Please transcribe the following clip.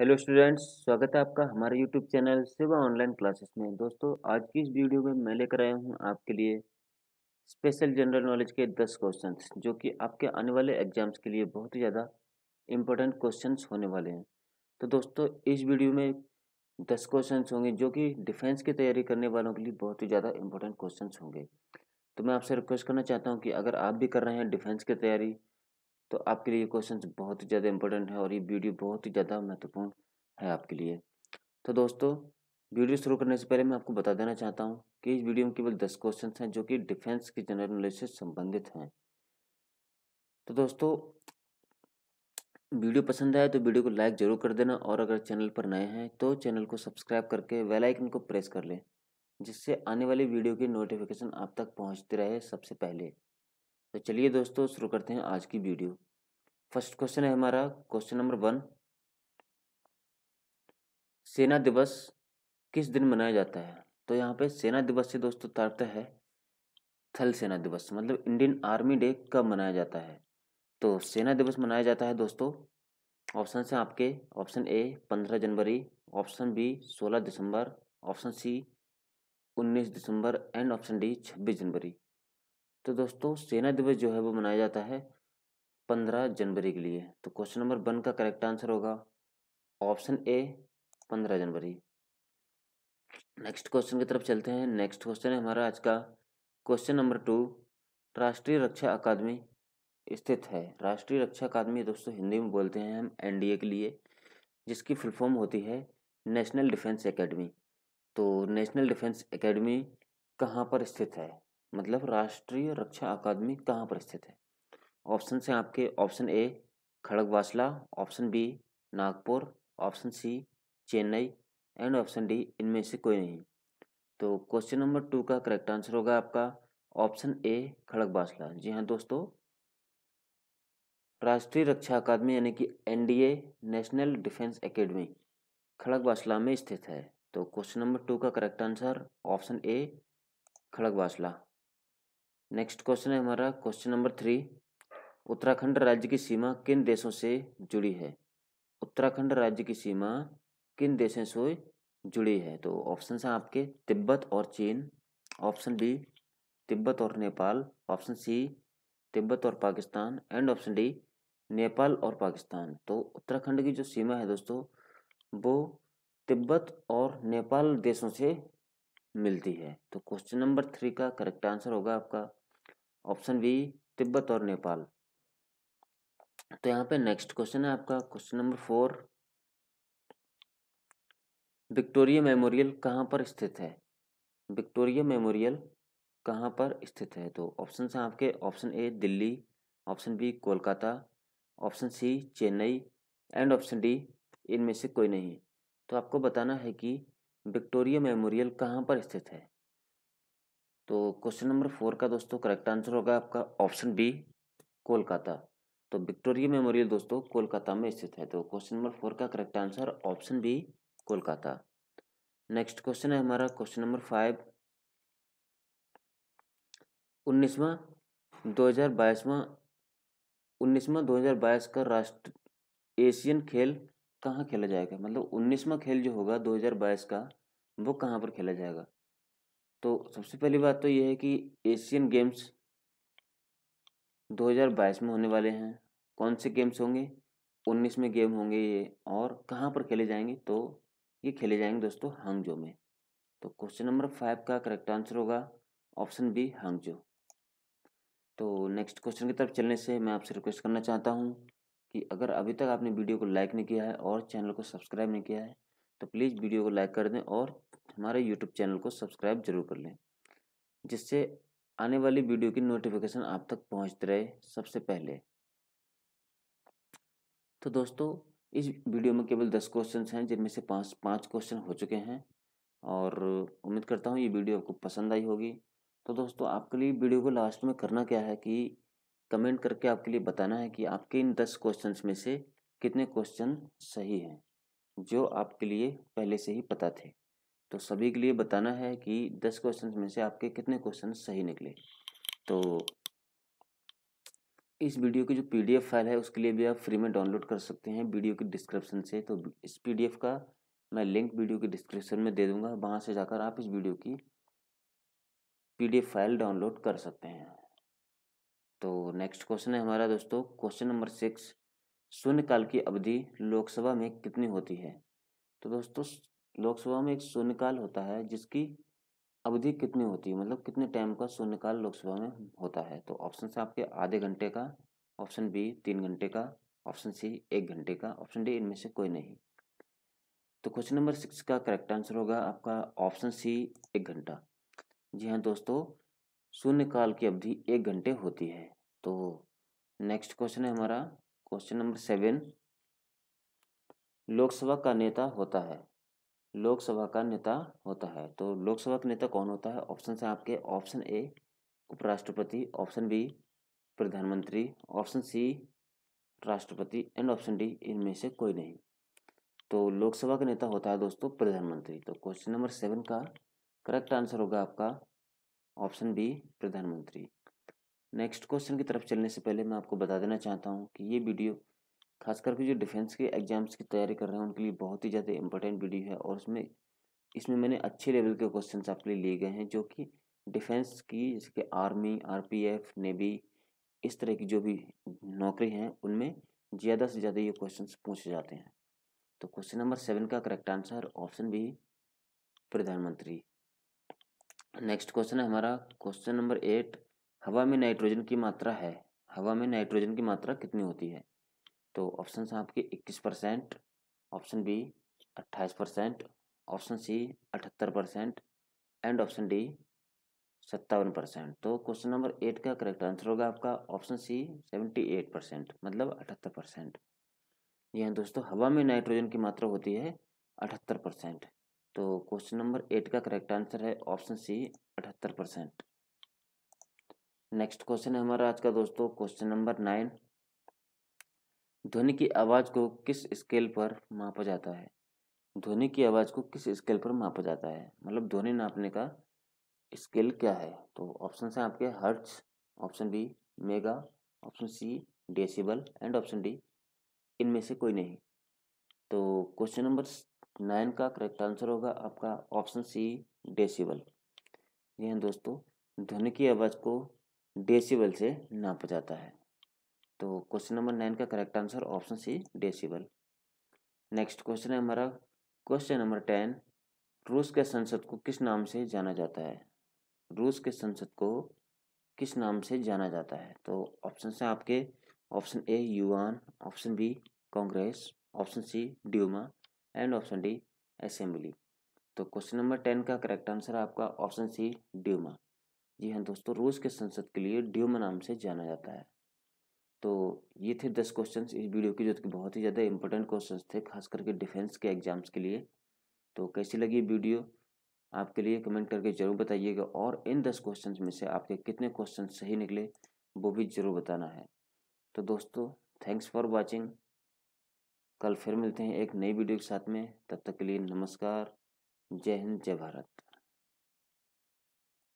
hello students स्वागत है आपका हमारे YouTube channel Seva online classes में दोस्तों आज की इस वीडियो में मैं लेकर आया हूं आपके लिए स्पेशल जनरल नॉलेज के दस क्वेश्चन जो कि आपके आने वाले एग्जाम्स के लिए बहुत ही ज़्यादा इम्पोर्टेंट क्वेश्चन होने वाले हैं तो दोस्तों इस वीडियो में दस क्वेश्चन होंगे जो कि डिफेंस की तैयारी करने वालों के लिए बहुत ही ज़्यादा इम्पोर्टेंट क्वेश्चन होंगे तो मैं आपसे रिक्वेस्ट करना चाहता हूँ कि अगर आप भी कर रहे हैं डिफेंस की तैयारी तो आपके लिए ये क्वेश्चन बहुत ही ज़्यादा इंपॉर्टेंट है और ये वीडियो बहुत ही ज़्यादा महत्वपूर्ण है आपके लिए तो दोस्तों वीडियो शुरू करने से पहले मैं आपको बता देना चाहता हूँ कि इस वीडियो में केवल दस क्वेश्चन हैं जो कि डिफेंस की जनरल नॉलेज से संबंधित हैं तो दोस्तों वीडियो पसंद आए तो वीडियो को लाइक जरूर कर देना और अगर चैनल पर नए हैं तो चैनल को सब्सक्राइब करके वेल आइकन को प्रेस कर लें जिससे आने वाली वीडियो की नोटिफिकेशन आप तक पहुंचती रहे सबसे पहले तो चलिए दोस्तों शुरू करते हैं आज की वीडियो फर्स्ट क्वेश्चन है हमारा क्वेश्चन नंबर वन सेना दिवस किस दिन मनाया जाता है तो यहाँ पे सेना दिवस से दोस्तों तारता है थल सेना दिवस मतलब इंडियन आर्मी डे कब मनाया जाता है तो सेना दिवस मनाया जाता है दोस्तों ऑप्शन से आपके ऑप्शन ए पंद्रह जनवरी ऑप्शन बी सोलह दिसंबर ऑप्शन सी उन्नीस दिसंबर एंड ऑप्शन डी छब्बीस जनवरी तो दोस्तों सेना दिवस जो है वो मनाया जाता है पंद्रह जनवरी के लिए तो क्वेश्चन नंबर वन का करेक्ट आंसर होगा ऑप्शन ए पंद्रह जनवरी नेक्स्ट क्वेश्चन की तरफ चलते हैं नेक्स्ट क्वेश्चन है हमारा आज का क्वेश्चन नंबर टू राष्ट्रीय रक्षा अकादमी स्थित है राष्ट्रीय रक्षा अकादमी दोस्तों हिंदी में बोलते हैं हम एनडीए के लिए जिसकी फुल फॉर्म होती है नेशनल डिफेंस एकेडमी तो नेशनल डिफेंस एकेडमी कहाँ पर स्थित है मतलब राष्ट्रीय रक्षा अकादमी कहाँ पर स्थित है ऑप्शन से आपके option A Khadakwasla option B Nagpur option C Chennai and option D इनमें से कोई नहीं तो क्वेश्चन नंबर टू का करेक्ट आंसर होगा आपका ऑप्शन ए खड़गवासला जी हाँ दोस्तों राष्ट्रीय रक्षा अकादमी यानी कि NDA National Defence Academy Khadakwasla में स्थित है तो क्वेश्चन नंबर टू का correct answer option A Khadakwasla next question है हमारा क्वेश्चन नंबर थ्री उत्तराखंड राज्य की सीमा किन देशों से जुड़ी है उत्तराखंड राज्य की सीमा किन देशों से जुड़ी है तो ऑप्शन हैं आपके तिब्बत और चीन ऑप्शन बी तिब्बत और नेपाल ऑप्शन सी तिब्बत और Pakistan and option D Nepal और पाकिस्तान तो उत्तराखंड की जो सीमा है दोस्तों वो तिब्बत और नेपाल देशों से मिलती है तो क्वेश्चन नंबर थ्री का करेक्ट आंसर होगा आपका ऑप्शन बी तिब्बत और नेपाल तो यहाँ पे नेक्स्ट क्वेश्चन है आपका question number four Victoria Memorial कहाँ पर स्थित है विक्टोरिया मेमोरियल कहाँ पर स्थित है तो ऑप्शन हैं आपके option A Delhi option B Kolkata option C Chennai and option D इनमें से कोई नहीं तो आपको बताना है कि विक्टोरिया मेमोरियल कहाँ पर स्थित है तो क्वेश्चन नंबर फोर का दोस्तों करेक्ट आंसर होगा आपका ऑप्शन बी कोलकाता तो विक्टोरिया मेमोरियल दोस्तों कोलकाता में स्थित है तो क्वेश्चन नंबर फोर का correct answer option B Kolkata next question है हमारा क्वेश्चन नंबर फाइव उन्नीसवा दो हजार बाईसवा उन्नीसवा दो हजार बाईस का राष्ट्र एशियन खेल कहाँ खेला जाएगा मतलब उन्नीसवा खेल जो होगा दो हज़ार बाईस का वो कहाँ पर खेला जाएगा तो सबसे पहली बात तो ये है कि एशियन गेम्स 2022 में होने वाले हैं कौन से गेम्स होंगे 19 में गेम होंगे ये और कहाँ पर खेले जाएंगे तो ये खेले जाएंगे दोस्तों हांगजो में तो क्वेश्चन नंबर फाइव का करेक्ट आंसर होगा ऑप्शन बी हांगजो तो नेक्स्ट क्वेश्चन की तरफ चलने से मैं आपसे रिक्वेस्ट करना चाहता हूँ कि अगर अभी तक आपने वीडियो को लाइक नहीं किया है और चैनल को सब्सक्राइब नहीं किया है तो प्लीज़ वीडियो को लाइक कर दें और हमारे यूट्यूब चैनल को सब्सक्राइब जरूर कर लें जिससे आने वाली वीडियो की नोटिफिकेशन आप तक पहुंचते रहे सबसे पहले तो दोस्तों इस वीडियो में केवल दस क्वेश्चन हैं जिनमें से पाँच पाँच क्वेश्चन हो चुके हैं और उम्मीद करता हूँ ये वीडियो आपको पसंद आई होगी तो दोस्तों आपके लिए वीडियो को लास्ट में करना क्या है कि कमेंट करके आपके लिए बताना है कि आपके इन दस क्वेश्चन में से कितने क्वेश्चन सही हैं जो आपके लिए पहले से ही पता थे तो सभी के लिए बताना है कि दस क्वेश्चन में से आपके कितने क्वेश्चन सही निकले तो इस वीडियो की जो पीडीएफ फाइल है उसके लिए भी आप फ्री में डाउनलोड कर सकते हैं वीडियो के डिस्क्रिप्शन से तो इस पीडीएफ का मैं लिंक वीडियो के डिस्क्रिप्शन में दे दूंगा वहाँ से जाकर आप इस वीडियो की पीडीएफ फाइल डाउनलोड कर सकते हैं तो नेक्स्ट क्वेश्चन है हमारा दोस्तों क्वेश्चन नंबर सिक्स शून्यकाल की अवधि लोकसभा में कितनी होती है तो दोस्तों लोकसभा में एक शून्यकाल होता है जिसकी अवधि कितनी होती है मतलब कितने टाइम का शून्यकाल लोकसभा में होता है तो ऑप्शन से आपके आधे घंटे का ऑप्शन बी तीन घंटे का ऑप्शन सी एक घंटे का ऑप्शन डी इनमें से कोई नहीं तो क्वेश्चन नंबर सिक्स का करेक्ट आंसर होगा आपका ऑप्शन सी एक घंटा जी हाँ दोस्तों शून्यकाल की अवधि एक घंटे होती है तो नेक्स्ट क्वेश्चन है हमारा क्वेश्चन नंबर सेवन लोकसभा का नेता होता है लोकसभा का नेता होता है तो लोकसभा का नेता कौन होता है ऑप्शन है आपके ऑप्शन ए उपराष्ट्रपति ऑप्शन बी प्रधानमंत्री ऑप्शन सी राष्ट्रपति एंड ऑप्शन डी इनमें से कोई नहीं तो लोकसभा का नेता होता है दोस्तों प्रधानमंत्री तो क्वेश्चन नंबर सेवन का करेक्ट आंसर होगा आपका ऑप्शन बी प्रधानमंत्री नेक्स्ट क्वेश्चन की तरफ चलने से पहले मैं आपको बता देना चाहता हूँ कि ये वीडियो खास करके जो डिफेंस के एग्ज़ाम्स की तैयारी कर रहे हैं उनके लिए बहुत ही ज़्यादा इंपॉर्टेंट वीडियो है और उसमें इसमें मैंने अच्छे लेवल के क्वेश्चन आपके लिए लिए गए हैं जो कि डिफेंस की जैसे कि आर्मी आर नेवी इस तरह की जो भी नौकरी हैं उनमें ज़्यादा से ज़्यादा ये क्वेश्चन पूछे जाते हैं तो क्वेश्चन नंबर सेवन का करेक्ट आंसर ऑप्शन बी प्रधानमंत्री नेक्स्ट क्वेश्चन है हमारा क्वेश्चन नंबर एट हवा में नाइट्रोजन की मात्रा है हवा में नाइट्रोजन की मात्रा कितनी होती है तो ऑप्शन आपके इक्कीस परसेंट ऑप्शन बी अट्ठाईस परसेंट ऑप्शन सी अठहत्तर परसेंट एंड ऑप्शन डी सत्तावन परसेंट तो क्वेश्चन नंबर एट का करेक्ट आंसर होगा आपका option C seventy eight percent मतलब अठहत्तर परसेंट जी हाँ दोस्तों हवा में नाइट्रोजन की मात्रा होती है अठहत्तर परसेंट तो क्वेश्चन नंबर एट का करेक्ट आंसर है ऑप्शन सी अठहत्तर परसेंट नेक्स्ट क्वेश्चन है हमारा आज का दोस्तों क्वेश्चन नंबर नाइन ध्वनि की आवाज़ को किस स्केल पर मापा जाता है ध्वनि की आवाज़ को किस स्केल पर मापा जाता है मतलब ध्वनि नापने का स्केल क्या है तो ऑप्शन है आपके hertz option B mega option C decibel and option D इनमें से कोई नहीं तो क्वेश्चन नंबर नाइन का करेक्ट आंसर होगा आपका ऑप्शन सी डेसिबल ये हैं दोस्तों ध्वनि की आवाज़ को डेसिबल से नापा जाता है तो क्वेश्चन नंबर नाइन का correct answer option C decibel next question है हमारा क्वेश्चन नंबर टेन रूस के संसद को किस नाम से जाना जाता है रूस के संसद को किस नाम से जाना जाता है तो ऑप्शन हैं आपके option A yuan option B Congress option C Duma and option D assembly तो क्वेश्चन नंबर टेन का करेक्ट आंसर है आपका ऑप्शन सी ड्यूमा जी हाँ दोस्तों रूस के संसद के लिए ड्यूमा नाम से जाना जाता है तो ये थे दस क्वेश्चन इस वीडियो के जो कि बहुत ही ज़्यादा इंपॉर्टेंट क्वेश्चन थे खास करके डिफेंस के एग्जाम्स के लिए तो कैसी लगी वीडियो आपके लिए कमेंट करके ज़रूर बताइएगा और इन दस क्वेश्चन में से आपके कितने क्वेश्चन सही निकले वो भी ज़रूर बताना है तो दोस्तों थैंक्स फॉर वॉचिंग कल फिर मिलते हैं एक नई वीडियो के साथ में तब तक के लिए नमस्कार जय हिंद जय भारत